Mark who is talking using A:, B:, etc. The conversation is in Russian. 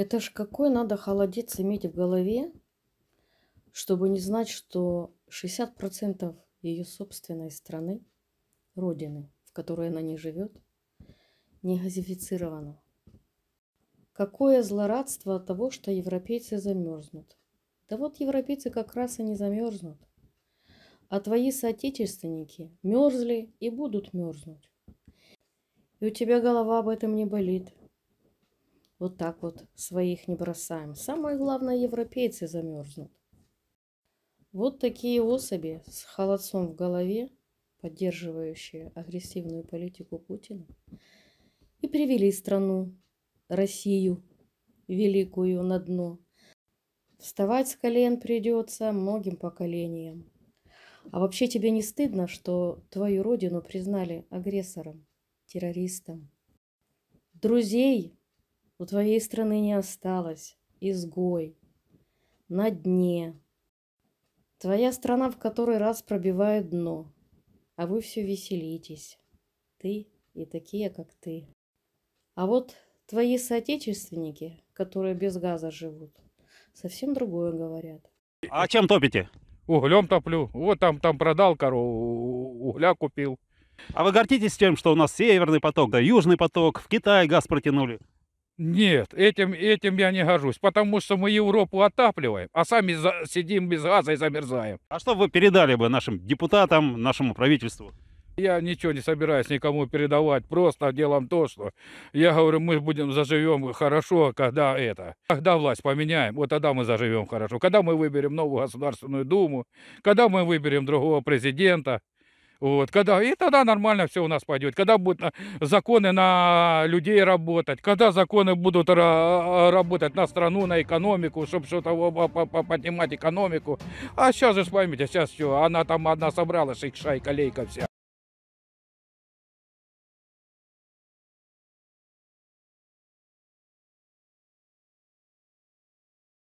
A: Это ж какой надо холодец иметь в голове, чтобы не знать, что 60% ее собственной страны, родины, в которой она не живет, не газифицирована. Какое злорадство от того, что европейцы замерзнут. Да вот европейцы как раз и не замерзнут. А твои соотечественники мерзли и будут мерзнуть. И у тебя голова об этом не болит, вот так вот своих не бросаем. Самое главное, европейцы замерзнут. Вот такие особи с холодцом в голове, поддерживающие агрессивную политику Путина, и привели страну, Россию, великую на дно. Вставать с колен придется многим поколениям. А вообще тебе не стыдно, что твою родину признали агрессором, террористом? Друзей у твоей страны не осталось изгой на дне. Твоя страна в который раз пробивает дно, а вы все веселитесь, ты и такие, как ты. А вот твои соотечественники, которые без газа живут, совсем другое говорят.
B: А чем топите? Углем топлю. Вот там, там продал корову, угля купил. А вы гордитесь тем, что у нас северный поток, да южный поток, в Китае газ протянули?
C: Нет, этим, этим я не горжусь, потому что мы Европу отапливаем, а сами за, сидим без
B: газа и замерзаем. А что вы передали бы нашим депутатам, нашему правительству?
C: Я ничего не собираюсь никому передавать, просто делом то, что я говорю, мы будем заживем хорошо, когда это, когда власть поменяем, вот тогда мы заживем хорошо, когда мы выберем новую Государственную Думу, когда мы выберем другого президента, вот, когда, и тогда нормально все у нас пойдет. Когда будут э, законы на людей работать, когда законы будут а, работать на страну, на экономику, чтобы что-то поднимать экономику. А сейчас же, поймите, сейчас все, она там одна собралась, их шайка-лейка вся.